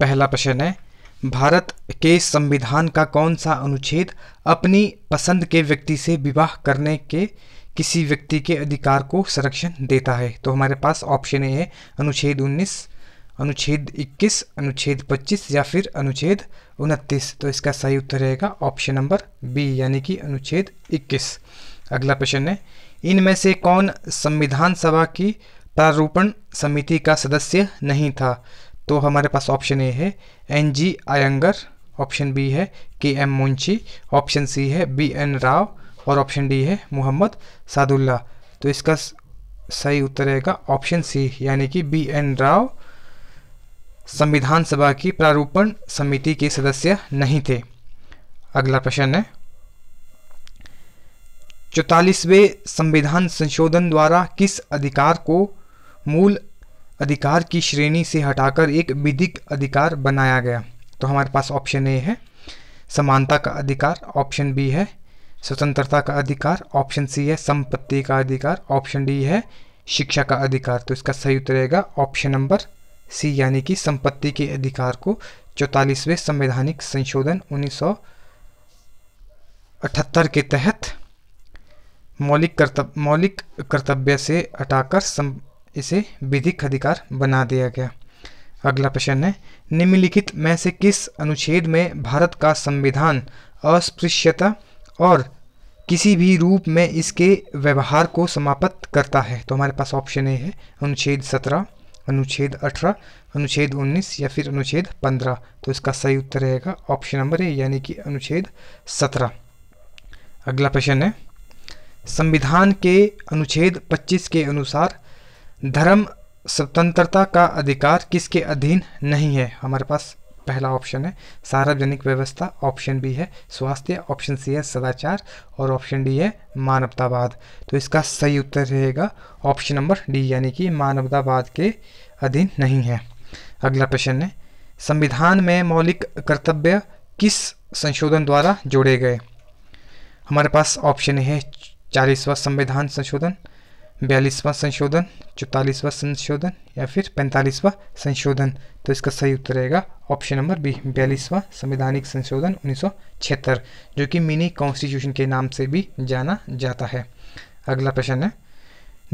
पहला प्रश्न है भारत के संविधान का कौन सा अनुच्छेद अपनी पसंद के व्यक्ति से विवाह करने के किसी व्यक्ति के अधिकार को संरक्षण देता है तो हमारे पास ऑप्शन ए है अनुच्छेद 19 अनुच्छेद 21 अनुच्छेद 25 या फिर अनुच्छेद 29 तो इसका सही उत्तर रहेगा ऑप्शन नंबर बी यानी कि अनुच्छेद 21 अगला प्रश्न है इनमें से कौन संविधान सभा की प्रारूपण समिति का सदस्य नहीं था तो हमारे पास ऑप्शन ए है N G Iyengar option B है K M Munshi option C है बी एन राव और ऑप्शन डी है मोहम्मद सादुल्ला तो इसका सही उत्तर रहेगा ऑप्शन सी यानी कि बी एन राव संविधान सभा की प्रारूपण समिति के सदस्य नहीं थे अगला प्रश्न है चौतालीसवें संविधान संशोधन द्वारा किस अधिकार को मूल अधिकार की श्रेणी से हटाकर एक विधिक अधिकार बनाया गया तो हमारे पास ऑप्शन ए है समानता का अधिकार ऑप्शन बी है स्वतंत्रता का अधिकार ऑप्शन सी है संपत्ति का अधिकार ऑप्शन डी है शिक्षा का अधिकार तो इसका सही उत्तर रहेगा ऑप्शन नंबर सी यानी कि संपत्ति के अधिकार को चौतालीसवें संवैधानिक संशोधन 1978 के तहत मौलिक कर्तव्य मौलिक कर्तव्य से हटाकर इसे विधिक अधिकार बना दिया गया अगला प्रश्न है निम्नलिखित में से किस अनुच्छेद में भारत का संविधान अस्पृश्यता और किसी भी रूप में इसके व्यवहार को समाप्त करता है तो हमारे पास ऑप्शन ए है अनुच्छेद सत्रह अनुच्छेद अठारह अनुच्छेद उन्नीस या फिर अनुच्छेद पंद्रह तो इसका सही उत्तर रहेगा ऑप्शन नंबर ए यानी कि अनुच्छेद सत्रह अगला प्रश्न है संविधान के अनुच्छेद 25 के अनुसार धर्म स्वतंत्रता का अधिकार किसके अधीन नहीं है हमारे पास पहला ऑप्शन है सार्वजनिक व्यवस्था ऑप्शन बी है स्वास्थ्य ऑप्शन सी है सदाचार और ऑप्शन डी है मानवतावाद तो इसका सही उत्तर रहेगा ऑप्शन नंबर डी यानी कि मानवतावाद के अधीन नहीं है अगला प्रश्न है संविधान में मौलिक कर्तव्य किस संशोधन द्वारा जोड़े गए हमारे पास ऑप्शन है चालीसवा संविधान संशोधन बयालीसवां संशोधन चौतालीसवां संशोधन या फिर पैंतालीसवां संशोधन तो इसका सही उत्तर रहेगा ऑप्शन नंबर बी बयालीसवां संवैधानिक संशोधन उन्नीस जो कि मिनी कॉन्स्टिट्यूशन के नाम से भी जाना जाता है अगला प्रश्न है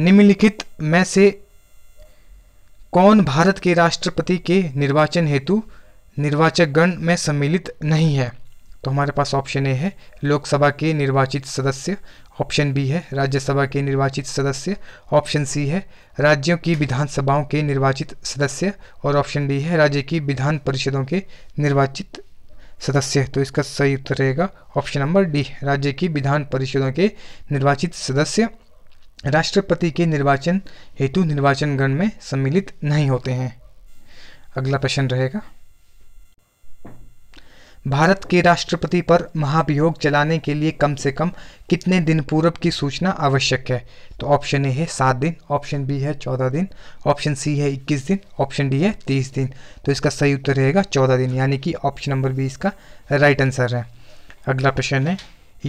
निम्नलिखित में से कौन भारत के राष्ट्रपति के निर्वाचन हेतु निर्वाचक गण में सम्मिलित नहीं है तो हमारे पास ऑप्शन ए है लोकसभा के निर्वाचित सदस्य ऑप्शन बी है राज्यसभा के निर्वाचित सदस्य ऑप्शन सी है राज्यों की विधानसभाओं के निर्वाचित सदस्य और ऑप्शन डी है राज्य की विधान परिषदों के निर्वाचित सदस्य तो इसका सही उत्तर रहेगा ऑप्शन नंबर डी राज्य की विधान परिषदों के निर्वाचित सदस्य राष्ट्रपति के निर्वाचन हेतु निर्वाचन गण में सम्मिलित नहीं होते हैं अगला प्रश्न रहेगा भारत के राष्ट्रपति पर महाभियोग चलाने के लिए कम से कम कितने दिन पूर्व की सूचना आवश्यक है तो ऑप्शन ए है सात दिन ऑप्शन बी है चौदह दिन ऑप्शन सी है इक्कीस दिन ऑप्शन डी है तीस दिन तो इसका सही उत्तर रहेगा चौदह दिन यानी कि ऑप्शन नंबर बी इसका राइट आंसर है अगला प्रश्न है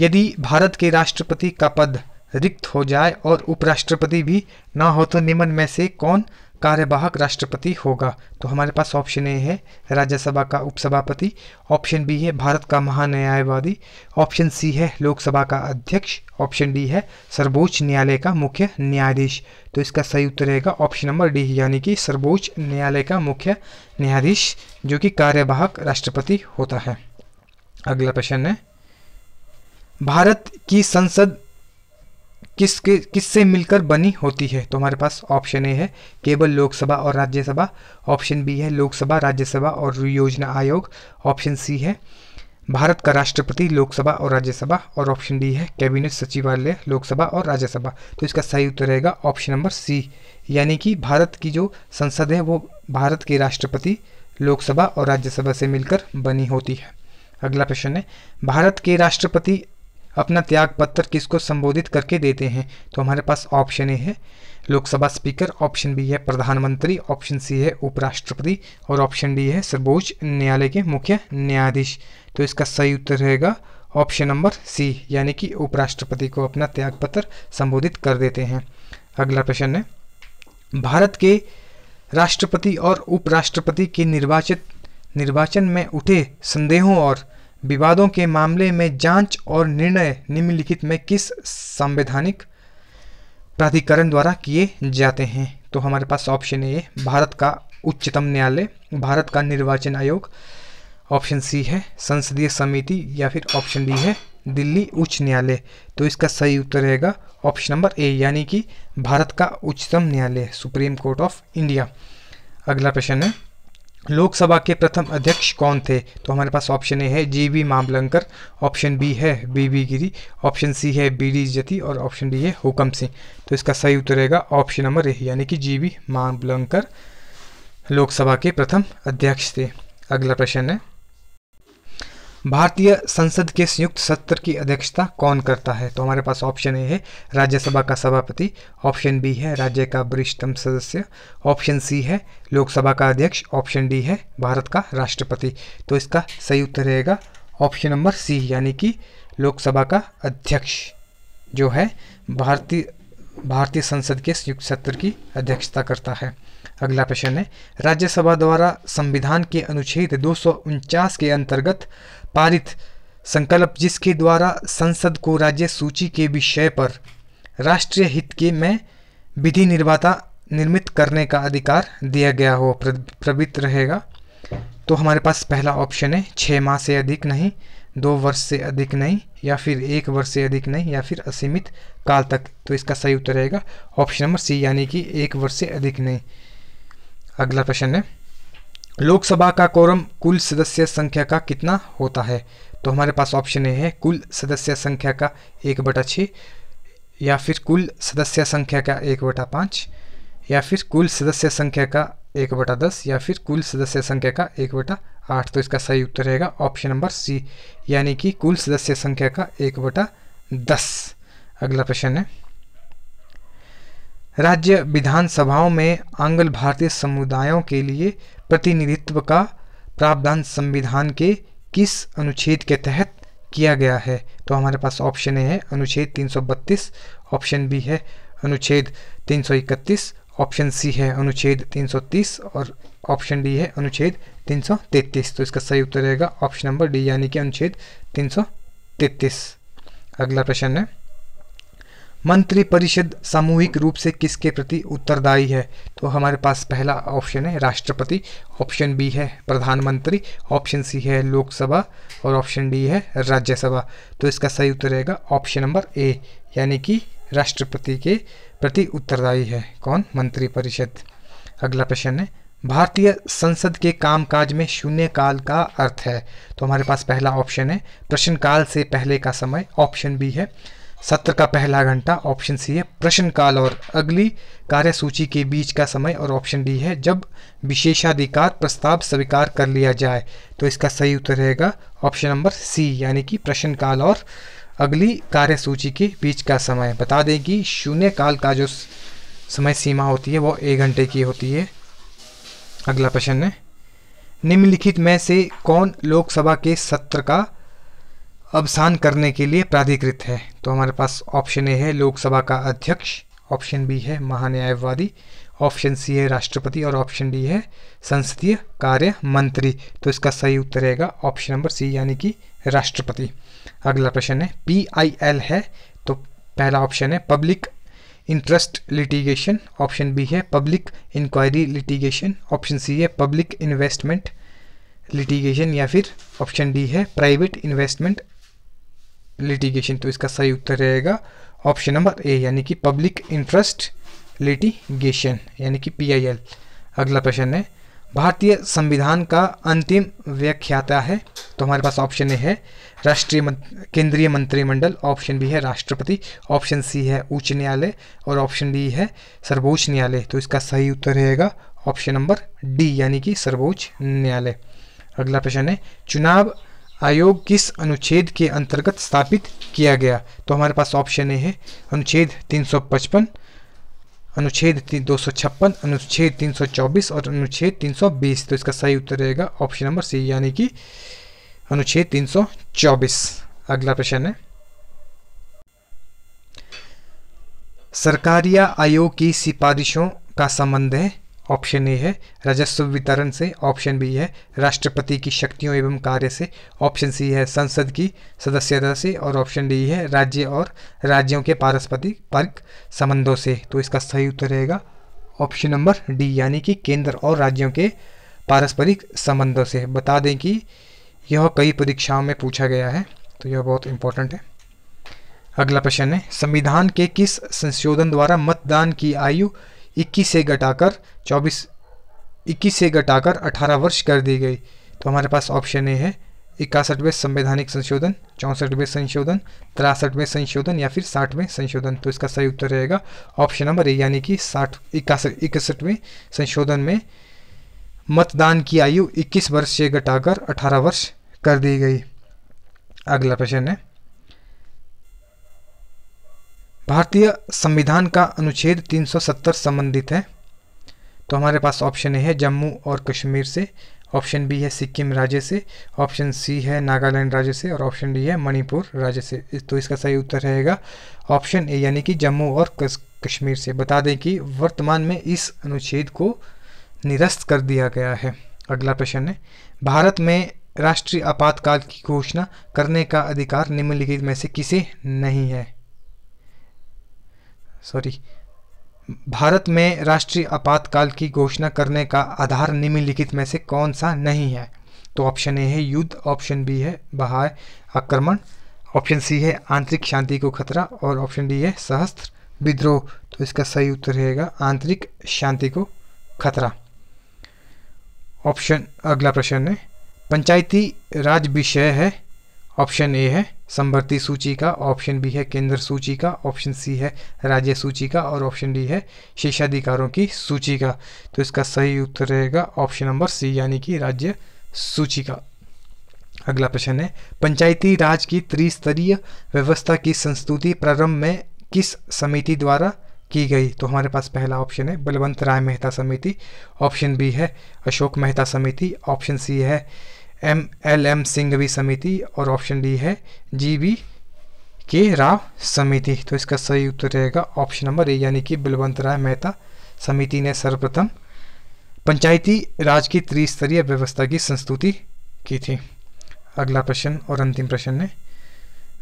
यदि भारत के राष्ट्रपति का पद रिक्त हो जाए और उपराष्ट्रपति भी ना हो तो निम्न में से कौन कार्यवाहक राष्ट्रपति होगा तो हमारे पास ऑप्शन ए है राज्यसभा का उपसभापति ऑप्शन बी है भारत का महान्यायवादी ऑप्शन सी है लोकसभा का अध्यक्ष ऑप्शन डी है सर्वोच्च न्यायालय का मुख्य न्यायाधीश तो इसका सही उत्तर रहेगा ऑप्शन नंबर डी यानी कि सर्वोच्च न्यायालय का मुख्य न्यायाधीश जो कि कार्यवाहक राष्ट्रपति होता है अगला प्रश्न है भारत की संसद किसके किससे मिलकर बनी होती है तो हमारे पास ऑप्शन ए है केवल लोकसभा और राज्यसभा ऑप्शन बी है लोकसभा राज्यसभा और योजना आयोग ऑप्शन सी है भारत का राष्ट्रपति लोकसभा और राज्यसभा और ऑप्शन डी है कैबिनेट सचिवालय लोकसभा और राज्यसभा तो इसका सही उत्तर रहेगा ऑप्शन नंबर सी यानी कि भारत की जो संसद है वो भारत के राष्ट्रपति लोकसभा और राज्यसभा से मिलकर बनी होती है अगला प्रश्न है भारत के राष्ट्रपति अपना त्याग पत्र किसको संबोधित करके देते हैं तो हमारे पास ऑप्शन ए है लोकसभा स्पीकर ऑप्शन बी है प्रधानमंत्री ऑप्शन सी है उपराष्ट्रपति और ऑप्शन डी है सर्वोच्च न्यायालय के मुख्य न्यायाधीश तो इसका सही उत्तर रहेगा ऑप्शन नंबर सी यानी कि उपराष्ट्रपति को अपना त्यागपत्र संबोधित कर देते हैं अगला प्रश्न है भारत के राष्ट्रपति और उपराष्ट्रपति के निर्वाचित निर्वाचन में उठे संदेहों और विवादों के मामले में जांच और निर्णय निम्नलिखित में किस संवैधानिक प्राधिकरण द्वारा किए जाते हैं तो हमारे पास ऑप्शन ए भारत का उच्चतम न्यायालय भारत का निर्वाचन आयोग ऑप्शन सी है संसदीय समिति या फिर ऑप्शन डी है दिल्ली उच्च न्यायालय तो इसका सही उत्तर रहेगा ऑप्शन नंबर ए यानी कि भारत का उच्चतम न्यायालय सुप्रीम कोर्ट ऑफ इंडिया अगला प्रश्न है लोकसभा के प्रथम अध्यक्ष कौन थे तो हमारे पास ऑप्शन ए है G B Mavalankar option B है B B Giri option C है बी डी जती और ऑप्शन डी है हुकम सिंह तो इसका सही उत्तर रहेगा ऑप्शन नंबर ए यानी कि जी बी मामलंकर लोकसभा के प्रथम अध्यक्ष थे अगला प्रश्न है भारतीय संसद के संयुक्त सत्र की अध्यक्षता कौन करता है तो हमारे पास ऑप्शन ए है राज्यसभा का सभापति ऑप्शन बी है राज्य का वरिष्ठतम सदस्य ऑप्शन सी है लोकसभा का अध्यक्ष ऑप्शन डी है भारत का राष्ट्रपति तो इसका सही उत्तर रहेगा ऑप्शन नंबर सी यानी कि लोकसभा का अध्यक्ष जो है भारतीय भारतीय संसद के संयुक्त सत्र की अध्यक्षता करता है अगला प्रश्न है राज्यसभा द्वारा संविधान के अनुच्छेद दो के अंतर्गत पारित संकल्प जिसके द्वारा संसद को राज्य सूची के विषय पर राष्ट्रीय हित के में विधि निर्माता निर्मित करने का अधिकार दिया गया हो प्रवृत्त रहेगा तो हमारे पास पहला ऑप्शन है छः माह से अधिक नहीं दो वर्ष से अधिक नहीं या फिर एक वर्ष से अधिक नहीं या फिर असीमित काल तक तो इसका सही उत्तर रहेगा ऑप्शन नंबर सी यानी कि एक वर्ष से अधिक नहीं अगला प्रश्न है लोकसभा का कोरम कुल सदस्य संख्या का कितना होता है तो हमारे पास ऑप्शन ए है कुल सदस्य संख्या का एक बटा छः या फिर कुल सदस्य संख्या का एक बटा पाँच या फिर कुल सदस्य संख्या का एक बटा दस या फिर कुल सदस्य संख्या का एक बटा आठ तो इसका सही उत्तर रहेगा ऑप्शन नंबर सी यानी कि कुल सदस्य संख्या का एक बटा दस अगला प्रश्न है राज्य विधानसभाओं में आंगल भारतीय समुदायों के लिए प्रतिनिधित्व का प्रावधान संविधान के किस अनुच्छेद के तहत किया गया है तो हमारे पास ऑप्शन ए है अनुच्छेद 332 ऑप्शन बी है अनुच्छेद 331 ऑप्शन सी है अनुच्छेद 330 और ऑप्शन डी है अनुच्छेद 333 तो इसका सही उत्तर रहेगा ऑप्शन नंबर डी यानी कि अनुच्छेद 333 अगला प्रश्न है मंत्रिपरिषद सामूहिक रूप से किसके प्रति उत्तरदायी है तो हमारे पास पहला ऑप्शन है राष्ट्रपति ऑप्शन बी है प्रधानमंत्री ऑप्शन सी है लोकसभा और ऑप्शन डी है राज्यसभा तो इसका सही उत्तर रहेगा ऑप्शन नंबर ए यानी कि राष्ट्रपति के प्रति उत्तरदायी है कौन मंत्रिपरिषद अगला प्रश्न है भारतीय संसद के कामकाज में शून्यकाल का अर्थ है तो हमारे पास पहला ऑप्शन है प्रश्नकाल से पहले का समय ऑप्शन बी है सत्र का पहला घंटा ऑप्शन सी है प्रश्नकाल और अगली कार्यसूची के बीच का समय और ऑप्शन डी है जब विशेषाधिकार प्रस्ताव स्वीकार कर लिया जाए तो इसका सही उत्तर रहेगा ऑप्शन नंबर सी यानी कि प्रश्नकाल और अगली कार्यसूची के बीच का समय बता दें कि शून्यकाल का जो समय सीमा होती है वो एक घंटे की होती है अगला प्रश्न है निम्नलिखित में से कौन लोकसभा के सत्र का अवसान करने के लिए प्राधिकृत है तो हमारे पास ऑप्शन ए है लोकसभा का अध्यक्ष ऑप्शन बी है महान्यायवादी ऑप्शन सी है राष्ट्रपति और ऑप्शन डी है संसदीय कार्य मंत्री तो इसका सही उत्तर रहेगा ऑप्शन नंबर सी यानी कि राष्ट्रपति अगला प्रश्न है पी आई एल है तो पहला ऑप्शन है public interest litigation option B है public inquiry litigation option C है पब्लिक इन्वेस्टमेंट लिटिगेशन या फिर ऑप्शन डी है प्राइवेट इन्वेस्टमेंट लिटिगेशन तो इसका सही उत्तर रहेगा ऑप्शन नंबर ए यानी कि पब्लिक इंटरेस्ट लिटिगेशन यानी कि पी अगला प्रश्न है भारतीय संविधान का अंतिम व्याख्याता है तो हमारे पास ऑप्शन ए है राष्ट्रीय केंद्रीय मंत्रिमंडल ऑप्शन बी है राष्ट्रपति ऑप्शन सी है उच्च न्यायालय और ऑप्शन डी है सर्वोच्च न्यायालय तो इसका सही उत्तर रहेगा ऑप्शन नंबर डी यानी कि सर्वोच्च न्यायालय अगला प्रश्न है चुनाव आयोग किस अनुच्छेद के अंतर्गत स्थापित किया गया तो हमारे पास ऑप्शन ए है अनुच्छेद 355 अनुच्छेद दो सौ छप्पन अनुच्छेद 324 और अनुच्छेद 320 तो इसका सही उत्तर रहेगा ऑप्शन नंबर सी यानी कि अनुच्छेद 324 अगला प्रश्न है सरकारिया आयोग की सिफारिशों का संबंध है ऑप्शन ए है राजस्व वितरण से ऑप्शन बी है राष्ट्रपति की शक्तियों एवं कार्य से ऑप्शन सी है संसद की सदस्यता से और ऑप्शन डी है राज्य और राज्यों के पारस्परिक संबंधों से तो इसका सही उत्तर रहेगा ऑप्शन नंबर डी यानी कि केंद्र और राज्यों के पारस्परिक संबंधों से बता दें कि यह कई परीक्षाओं में पूछा गया है तो यह बहुत इंपॉर्टेंट है अगला प्रश्न है संविधान के किस संशोधन द्वारा मतदान की आयु इक्कीस से घटाकर चौबीस इक्कीस से घटाकर अठारह वर्ष कर दी गई तो हमारे पास ऑप्शन ए है इक्यासठवें संवैधानिक संशोधन चौंसठवें संशोधन तिरसठवें संशोधन या फिर साठवें संशोधन तो इसका सही उत्तर रहेगा ऑप्शन नंबर ए यानी कि साठ इक्यासठ इकसठवें संशोधन में मतदान की आयु 21 वर्ष से घटाकर 18 वर्ष कर दी गई अगला प्रश्न है भारतीय संविधान का अनुच्छेद 370 संबंधित है तो हमारे पास ऑप्शन ए है जम्मू और कश्मीर से ऑप्शन बी है सिक्किम राज्य से ऑप्शन सी है नागालैंड राज्य से और ऑप्शन डी है मणिपुर राज्य से तो इसका सही उत्तर रहेगा ऑप्शन ए यानी कि जम्मू और कश्मीर से बता दें कि वर्तमान में इस अनुच्छेद को निरस्त कर दिया गया है अगला प्रश्न है भारत में राष्ट्रीय आपातकाल की घोषणा करने का अधिकार निम्नलिखित में से किसे नहीं है सॉरी भारत में राष्ट्रीय आपातकाल की घोषणा करने का आधार निम्नलिखित में से कौन सा नहीं है तो ऑप्शन ए है युद्ध ऑप्शन बी है बहाय आक्रमण ऑप्शन सी है आंतरिक शांति को खतरा और ऑप्शन डी है सहस्त्र विद्रोह तो इसका सही उत्तर रहेगा आंतरिक शांति को खतरा ऑप्शन अगला प्रश्न है पंचायती राज विषय है ऑप्शन ए है संभर्ती सूची का ऑप्शन बी है केंद्र सूची का ऑप्शन सी है राज्य सूची का और ऑप्शन डी है शिक्षाधिकारों की सूची का तो इसका सही उत्तर रहेगा ऑप्शन नंबर सी यानी कि राज्य सूची का अगला प्रश्न है पंचायती राज की त्रिस्तरीय व्यवस्था की संस्तुति प्रारंभ में किस समिति द्वारा की गई तो हमारे पास पहला ऑप्शन है बलवंत राय मेहता समिति ऑप्शन बी है अशोक मेहता समिति ऑप्शन सी है एम एल एम सिंघवी समिति और ऑप्शन डी है जी बी के राव समिति तो इसका सही उत्तर रहेगा ऑप्शन नंबर ए यानी कि बलवंत राय मेहता समिति ने सर्वप्रथम पंचायती राज की त्रिस्तरीय व्यवस्था की संस्तुति की थी अगला प्रश्न और अंतिम प्रश्न है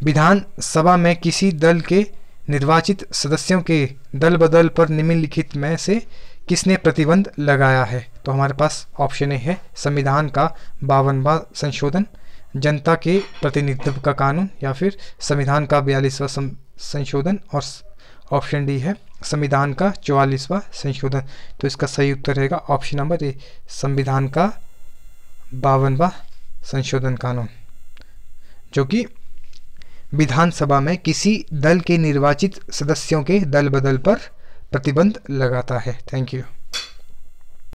विधानसभा में किसी दल के निर्वाचित सदस्यों के दल बदल पर निम्नलिखित में से किसने प्रतिबंध लगाया है तो हमारे पास ऑप्शन ए है संविधान का बावनवा संशोधन जनता के प्रतिनिधित्व का कानून या फिर संविधान का बयालीसवा संशोधन और ऑप्शन डी है संविधान का चौवालीसवा संशोधन तो इसका सही उत्तर रहेगा ऑप्शन नंबर ए संविधान का बावनवा संशोधन कानून जो कि विधानसभा में किसी दल के निर्वाचित सदस्यों के दल बदल पर प्रतिबंध लगाता है थैंक यू